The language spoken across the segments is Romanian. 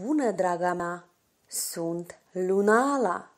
Bună, draga mea! Sunt Lunala!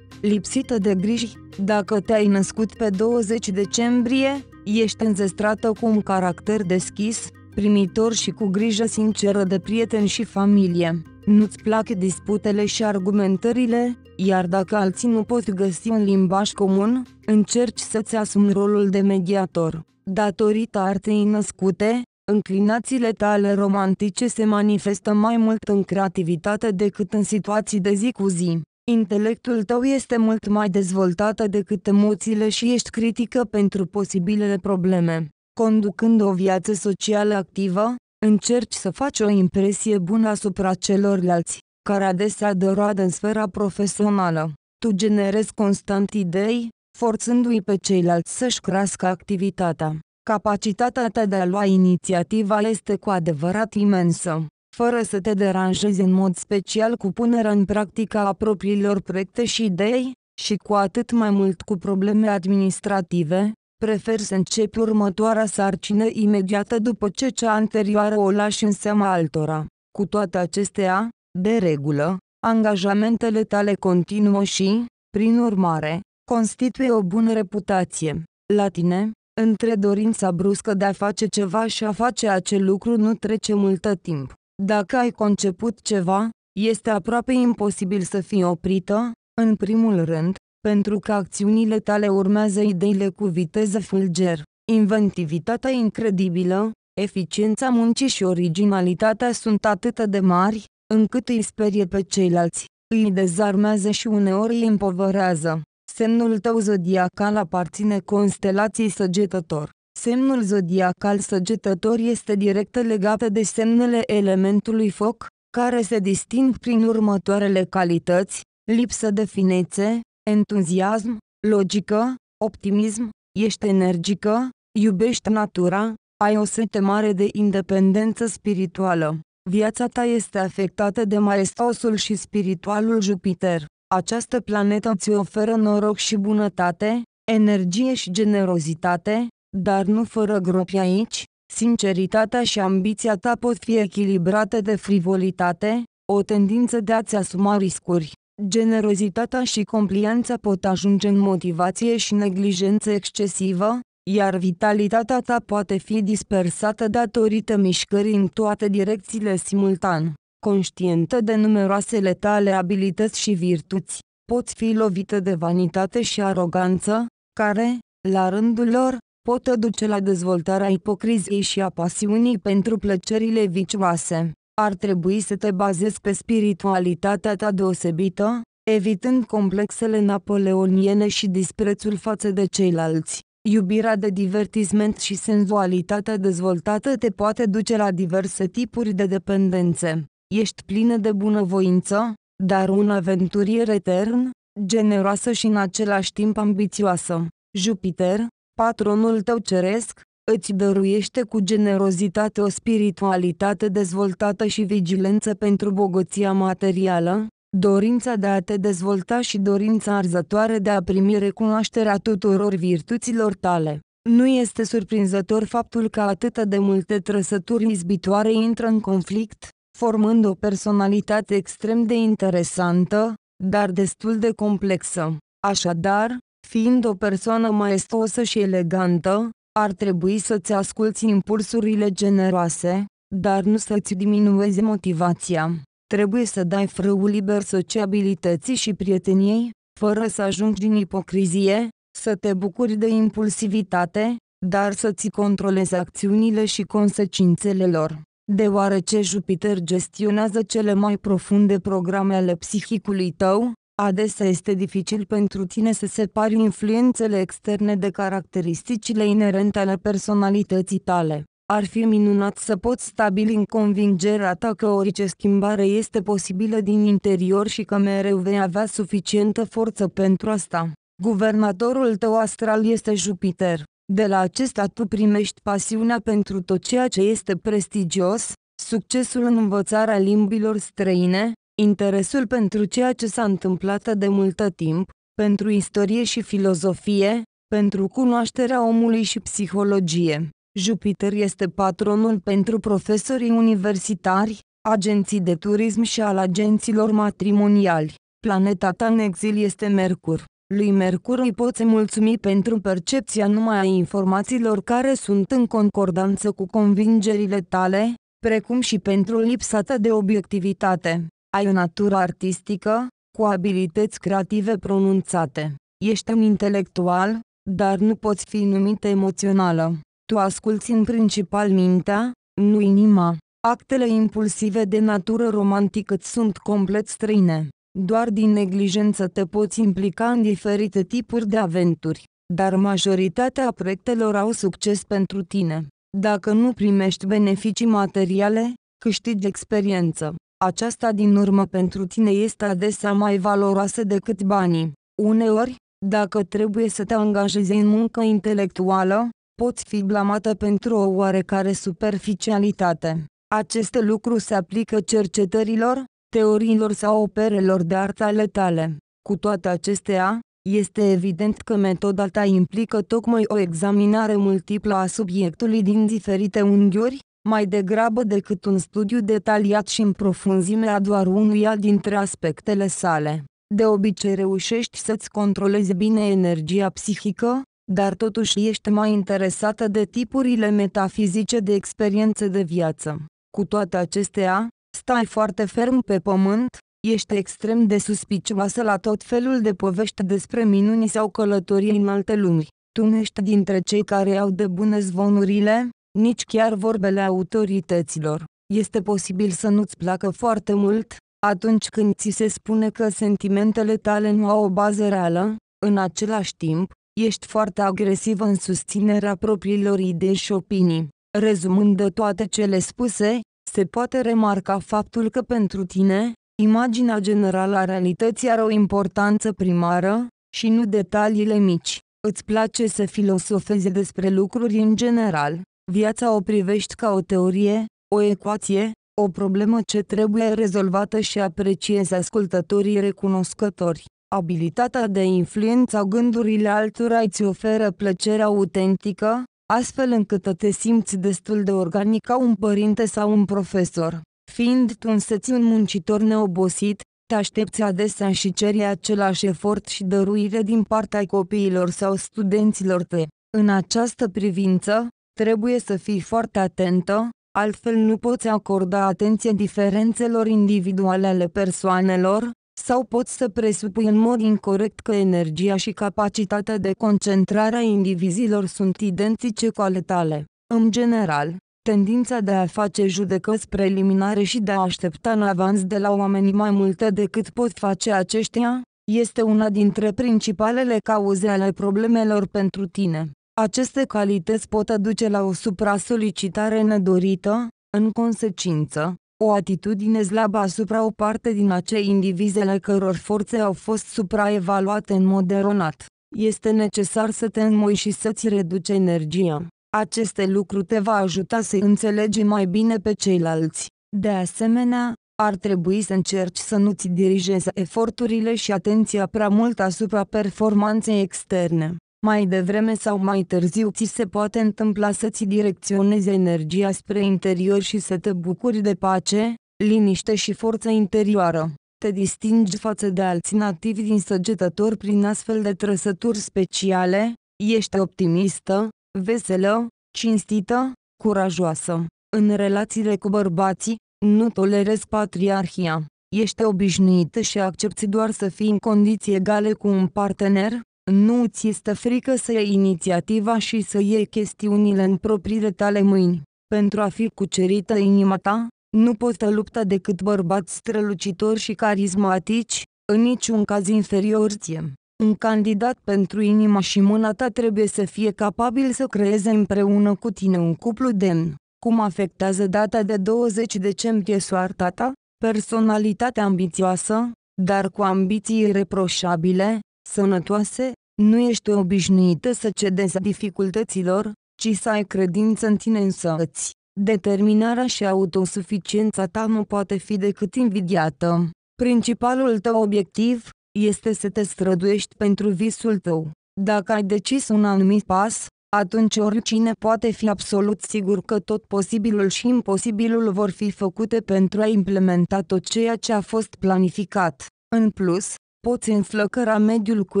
Lipsită de griji, dacă te-ai născut pe 20 decembrie, ești înzestrată cu un caracter deschis, primitor și cu grijă sinceră de prieteni și familie. Nu-ți plac disputele și argumentările, iar dacă alții nu pot găsi un limbaj comun, încerci să-ți asumi rolul de mediator. Datorită artei născute, Înclinațiile tale romantice se manifestă mai mult în creativitate decât în situații de zi cu zi. Intelectul tău este mult mai dezvoltat decât emoțiile și ești critică pentru posibilele probleme. Conducând o viață socială activă, încerci să faci o impresie bună asupra celorlalți, care adesea dă roadă în sfera profesională. Tu generezi constant idei, forțându-i pe ceilalți să-și crească activitatea. Capacitatea ta de a lua inițiativa este cu adevărat imensă, fără să te deranjezi în mod special cu punerea în practică a propriilor proiecte și idei, și cu atât mai mult cu probleme administrative, prefer să începi următoarea sarcină imediată după ce cea anterioară o lași în seama altora. Cu toate acestea, de regulă, angajamentele tale continuă și, prin urmare, constituie o bună reputație. La tine, între dorința bruscă de a face ceva și a face acel lucru nu trece multă timp. Dacă ai conceput ceva, este aproape imposibil să fii oprită, în primul rând, pentru că acțiunile tale urmează ideile cu viteză fulger. Inventivitatea incredibilă, eficiența muncii și originalitatea sunt atât de mari, încât îi sperie pe ceilalți, îi dezarmează și uneori îi împovărează. Semnul tău zodiacal aparține constelației săgetător. Semnul zodiacal săgetător este direct legat de semnele elementului foc, care se disting prin următoarele calități, lipsă de finețe, entuziasm, logică, optimism, ești energică, iubești natura, ai o sete mare de independență spirituală. Viața ta este afectată de maestosul și spiritualul Jupiter această planetă ți oferă noroc și bunătate, energie și generozitate, dar nu fără gropi aici, sinceritatea și ambiția ta pot fi echilibrate de frivolitate, o tendință de a-ți asuma riscuri. Generozitatea și complianța pot ajunge în motivație și neglijență excesivă, iar vitalitatea ta poate fi dispersată datorită mișcării în toate direcțiile simultan conștientă de numeroasele tale abilități și virtuți, poți fi lovită de vanitate și aroganță, care, la rândul lor, pot duce la dezvoltarea ipocriziei și a pasiunii pentru plăcerile vicioase. Ar trebui să te bazezi pe spiritualitatea ta deosebită, evitând complexele napoleoniene și disprețul față de ceilalți. Iubirea de divertisment și senzualitatea dezvoltată te poate duce la diverse tipuri de dependențe. Ești plină de bunăvoință, dar un aventurier etern, generoasă și în același timp ambițioasă. Jupiter, patronul tău ceresc, îți dăruiește cu generozitate o spiritualitate dezvoltată și vigilență pentru bogăția materială, dorința de a te dezvolta și dorința arzătoare de a primi recunoașterea tuturor virtuților tale. Nu este surprinzător faptul că atât de multe trăsături izbitoare intră în conflict, formând o personalitate extrem de interesantă, dar destul de complexă. Așadar, fiind o persoană maestosă și elegantă, ar trebui să-ți asculți impulsurile generoase, dar nu să-ți diminuezi motivația. Trebuie să dai frâul liber sociabilității și prieteniei, fără să ajungi în ipocrizie, să te bucuri de impulsivitate, dar să-ți controlezi acțiunile și consecințele lor deoarece Jupiter gestionează cele mai profunde programe ale psihicului tău, adesea este dificil pentru tine să separi influențele externe de caracteristicile inerente ale personalității tale. Ar fi minunat să poți stabili în convingerea ta că orice schimbare este posibilă din interior și că mereu vei avea suficientă forță pentru asta. Guvernatorul tău astral este Jupiter. De la acesta tu primești pasiunea pentru tot ceea ce este prestigios, succesul în învățarea limbilor străine, interesul pentru ceea ce s-a întâmplat de multă timp, pentru istorie și filozofie, pentru cunoașterea omului și psihologie. Jupiter este patronul pentru profesorii universitari, agenții de turism și al agenților matrimoniali. Planeta ta în exil este Mercur. Lui Mercur îi poți mulțumi pentru percepția numai a informațiilor care sunt în concordanță cu convingerile tale, precum și pentru lipsa ta de obiectivitate. Ai o natură artistică, cu abilități creative pronunțate. Ești un intelectual, dar nu poți fi numit emoțională. Tu asculți în principal mintea, nu inima. Actele impulsive de natură romantică îți sunt complet străine. Doar din neglijență te poți implica în diferite tipuri de aventuri, dar majoritatea proiectelor au succes pentru tine. Dacă nu primești beneficii materiale, câștigi experiență. Aceasta din urmă pentru tine este adesea mai valoroasă decât banii. Uneori, dacă trebuie să te angajezi în muncă intelectuală, poți fi blamată pentru o oarecare superficialitate. Aceste lucruri se aplică cercetărilor, teoriilor sau operelor de arta letale. tale. Cu toate acestea, este evident că metoda ta implică tocmai o examinare multiplă a subiectului din diferite unghiuri, mai degrabă decât un studiu detaliat și în profunzime a doar unuia dintre aspectele sale. De obicei reușești să-ți controlezi bine energia psihică, dar totuși ești mai interesată de tipurile metafizice de experiențe de viață. Cu toate acestea, Stai foarte ferm pe pământ, ești extrem de suspicioasă la tot felul de povești despre minuni sau călătorii în alte lumi. Tu nu ești dintre cei care au de bune zvonurile, nici chiar vorbele autorităților. Este posibil să nu-ți placă foarte mult, atunci când ți se spune că sentimentele tale nu au o bază reală, în același timp, ești foarte agresiv în susținerea propriilor idei și opinii. Rezumând de toate cele spuse, se poate remarca faptul că pentru tine, imaginea generală a realității are o importanță primară, și nu detaliile mici. Îți place să filosofezi despre lucruri în general, viața o privești ca o teorie, o ecuație, o problemă ce trebuie rezolvată și apreciezi ascultătorii recunoscători. Abilitatea de influența gândurile altora îți oferă plăcerea autentică, astfel încât te simți destul de organic ca un părinte sau un profesor. Fiind tu însăți un muncitor neobosit, te aștepți adesea și ceri același efort și dăruire din partea copiilor sau studenților tăi. În această privință, trebuie să fii foarte atentă, altfel nu poți acorda atenție diferențelor individuale ale persoanelor, sau pot să presupui în mod incorrect că energia și capacitatea de concentrare a indivizilor sunt identice cu ale tale. În general, tendința de a face judecăți preliminare și de a aștepta în avans de la oameni mai multe decât pot face aceștia, este una dintre principalele cauze ale problemelor pentru tine. Aceste calități pot aduce la o supra-solicitare nedorită, în consecință, o atitudine slabă asupra o parte din acei indivizele căror forțe au fost supraevaluate în mod eronat. Este necesar să te înmoi și să-ți reduci energia. Aceste lucruri te va ajuta să înțelegi mai bine pe ceilalți. De asemenea, ar trebui să încerci să nu-ți dirigezi eforturile și atenția prea mult asupra performanței externe mai devreme sau mai târziu ți se poate întâmpla să-ți direcționezi energia spre interior și să te bucuri de pace, liniște și forță interioară. Te distingi față de alți nativi din săgetători prin astfel de trăsături speciale, ești optimistă, veselă, cinstită, curajoasă. În relațiile cu bărbații, nu tolerezi patriarhia. Ești obișnuită și accepti doar să fii în condiții egale cu un partener, nu ți este frică să iei inițiativa și să iei chestiunile în propriile tale mâini. Pentru a fi cucerită inima ta, nu poți lupta decât bărbați strălucitori și carismatici, în niciun caz inferior ție. Un candidat pentru inima și mâna ta trebuie să fie capabil să creeze împreună cu tine un cuplu demn. Cum afectează data de 20 decembrie soarta ta? Personalitatea ambițioasă, dar cu ambiții reproșabile, sănătoase, nu ești obișnuită să cedezi dificultăților, ci să ai credință în tine însăți. Determinarea și autosuficiența ta nu poate fi decât invidiată. Principalul tău obiectiv este să te străduiești pentru visul tău. Dacă ai decis un anumit pas, atunci oricine poate fi absolut sigur că tot posibilul și imposibilul vor fi făcute pentru a implementa tot ceea ce a fost planificat. În plus, poți înflăcăra mediul cu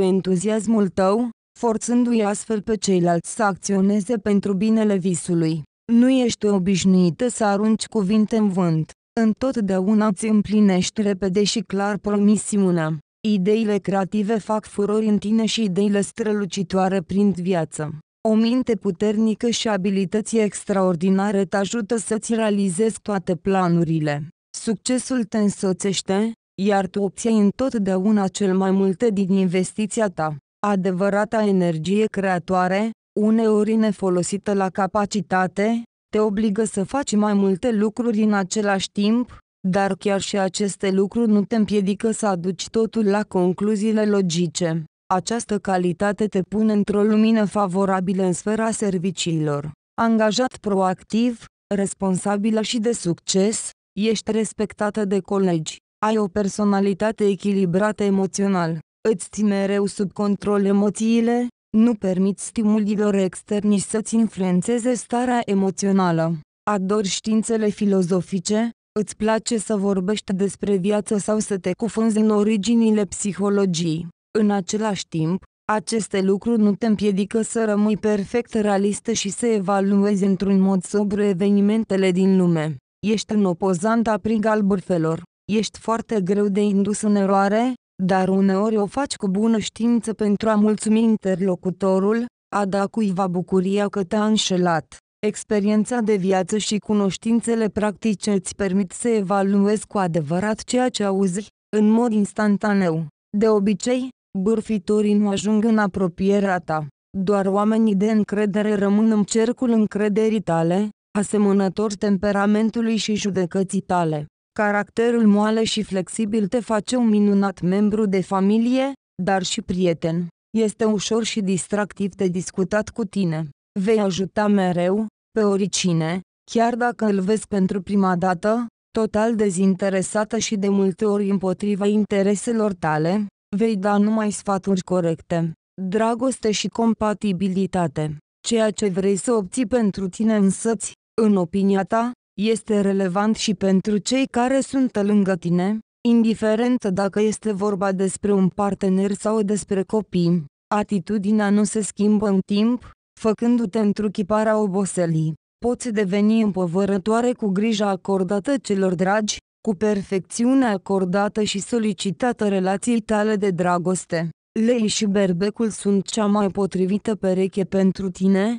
entuziasmul tău, forțându-i astfel pe ceilalți să acționeze pentru binele visului. Nu ești obișnuită să arunci cuvinte în vânt. Întotdeauna îți împlinești repede și clar promisiunea. Ideile creative fac furori în tine și ideile strălucitoare prind viață. O minte puternică și abilități extraordinare te ajută să-ți realizezi toate planurile. Succesul te însoțește, iar tu obții întotdeauna cel mai multe din investiția ta. Adevărata energie creatoare, uneori nefolosită la capacitate, te obligă să faci mai multe lucruri în același timp, dar chiar și aceste lucruri nu te împiedică să aduci totul la concluziile logice. Această calitate te pune într-o lumină favorabilă în sfera serviciilor. Angajat proactiv, responsabilă și de succes, ești respectată de colegi. Ai o personalitate echilibrată emoțional. Îți ții mereu sub control emoțiile, nu permiți stimulilor externi să-ți influențeze starea emoțională. Adori științele filozofice, îți place să vorbești despre viață sau să te cufunzi în originile psihologiei. În același timp, aceste lucruri nu te împiedică să rămâi perfect realistă și să evaluezi într-un mod sobru evenimentele din lume. Ești un opozant a prig al Ești foarte greu de indus în eroare, dar uneori o faci cu bună știință pentru a mulțumi interlocutorul, a da cuiva bucuria că te-a înșelat. Experiența de viață și cunoștințele practice îți permit să evaluezi cu adevărat ceea ce auzi, în mod instantaneu. De obicei, bârfitorii nu ajung în apropierea ta. Doar oamenii de încredere rămân în cercul încrederii tale, asemănător temperamentului și judecății tale. Caracterul moale și flexibil te face un minunat membru de familie, dar și prieten. Este ușor și distractiv de discutat cu tine. Vei ajuta mereu, pe oricine, chiar dacă îl vezi pentru prima dată, total dezinteresată și de multe ori împotriva intereselor tale, vei da numai sfaturi corecte, dragoste și compatibilitate. Ceea ce vrei să obții pentru tine însăți, în opinia ta, este relevant și pentru cei care sunt lângă tine, indiferent dacă este vorba despre un partener sau despre copii. Atitudinea nu se schimbă în timp, făcându-te întruchiparea oboselii. Poți deveni împovărătoare cu grija acordată celor dragi, cu perfecțiunea acordată și solicitată relației tale de dragoste. Lei și berbecul sunt cea mai potrivită pereche pentru tine,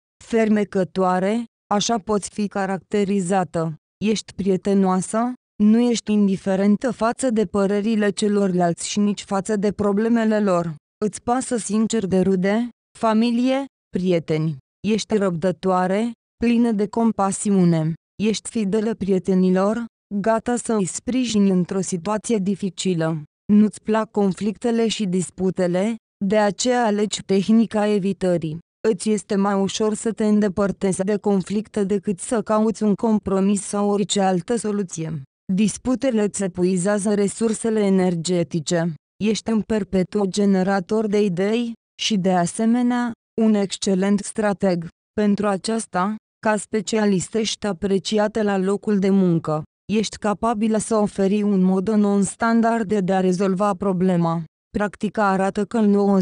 fermecătoare, așa poți fi caracterizată. Ești prietenoasă, nu ești indiferentă față de părerile celorlalți și nici față de problemele lor. Îți pasă sincer de rude, familie, prieteni. Ești răbdătoare, plină de compasiune. Ești fidelă prietenilor, gata să îi sprijini într-o situație dificilă. Nu-ți plac conflictele și disputele, de aceea alegi tehnica evitării îți este mai ușor să te îndepărtezi de conflicte decât să cauți un compromis sau orice altă soluție. Disputele îți epuizează resursele energetice, ești un perpetu generator de idei și, de asemenea, un excelent strateg. Pentru aceasta, ca specialist ești apreciată la locul de muncă. Ești capabilă să oferi un mod non-standard de a rezolva problema. Practica arată că în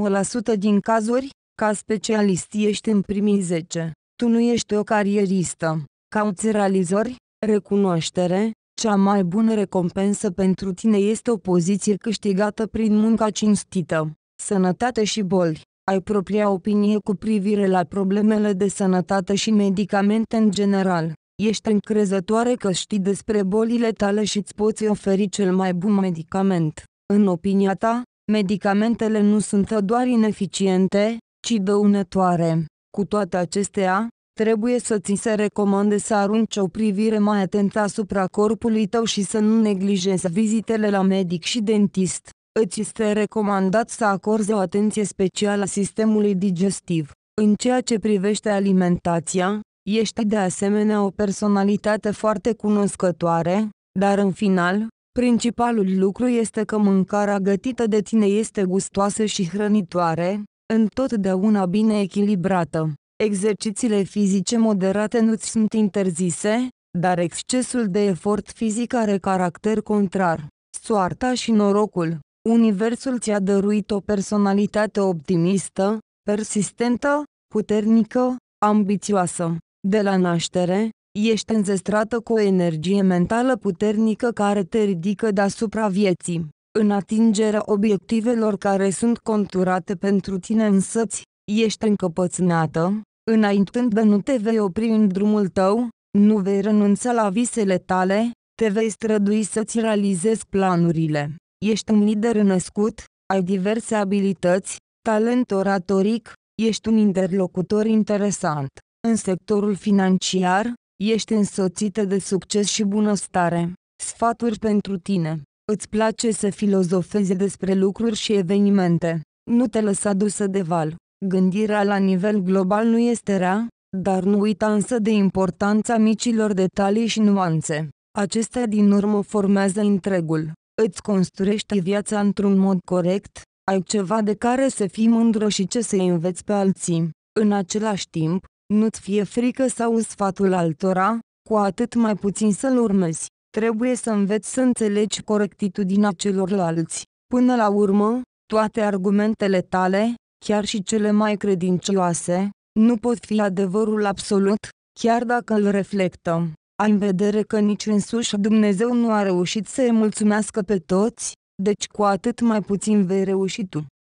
99% din cazuri, ca specialist ești în primii 10. Tu nu ești o carieristă. Cauți realizori, recunoaștere, cea mai bună recompensă pentru tine este o poziție câștigată prin munca cinstită, sănătate și boli. Ai propria opinie cu privire la problemele de sănătate și medicamente în general. Ești încrezătoare că știi despre bolile tale și îți poți oferi cel mai bun medicament. În opinia ta, medicamentele nu sunt doar ineficiente, ci dăunătoare. Cu toate acestea, trebuie să ți se recomande să arunci o privire mai atentă asupra corpului tău și să nu neglijezi vizitele la medic și dentist. Îți este recomandat să acorzi o atenție specială sistemului digestiv. În ceea ce privește alimentația, ești de asemenea o personalitate foarte cunoscătoare, dar în final, principalul lucru este că mâncarea gătită de tine este gustoasă și hrănitoare, întotdeauna bine echilibrată. Exercițiile fizice moderate nu ți sunt interzise, dar excesul de efort fizic are caracter contrar. Soarta și norocul Universul ți-a dăruit o personalitate optimistă, persistentă, puternică, ambițioasă. De la naștere, ești înzestrată cu o energie mentală puternică care te ridică deasupra vieții. În atingerea obiectivelor care sunt conturate pentru tine însăți, ești încăpățânată, înaintând de nu te vei opri în drumul tău, nu vei renunța la visele tale, te vei strădui să-ți realizezi planurile. Ești un lider născut, ai diverse abilități, talent oratoric, ești un interlocutor interesant. În sectorul financiar, ești însoțită de succes și bunăstare. Sfaturi pentru tine Îți place să filozofezi despre lucruri și evenimente. Nu te lăsa dusă de val. Gândirea la nivel global nu este rea, dar nu uita însă de importanța micilor detalii și nuanțe. Acestea din urmă formează întregul. Îți construiești viața într-un mod corect, ai ceva de care să fii mândră și ce să înveți pe alții. În același timp, nu-ți fie frică sau sfatul altora, cu atât mai puțin să-l urmezi. Trebuie să înveți să înțelegi corectitudinea celorlalți. Până la urmă, toate argumentele tale, chiar și cele mai credincioase, nu pot fi adevărul absolut, chiar dacă îl reflectăm. Ai în vedere că nici însuși Dumnezeu nu a reușit să-i mulțumească pe toți, deci cu atât mai puțin vei reuși tu.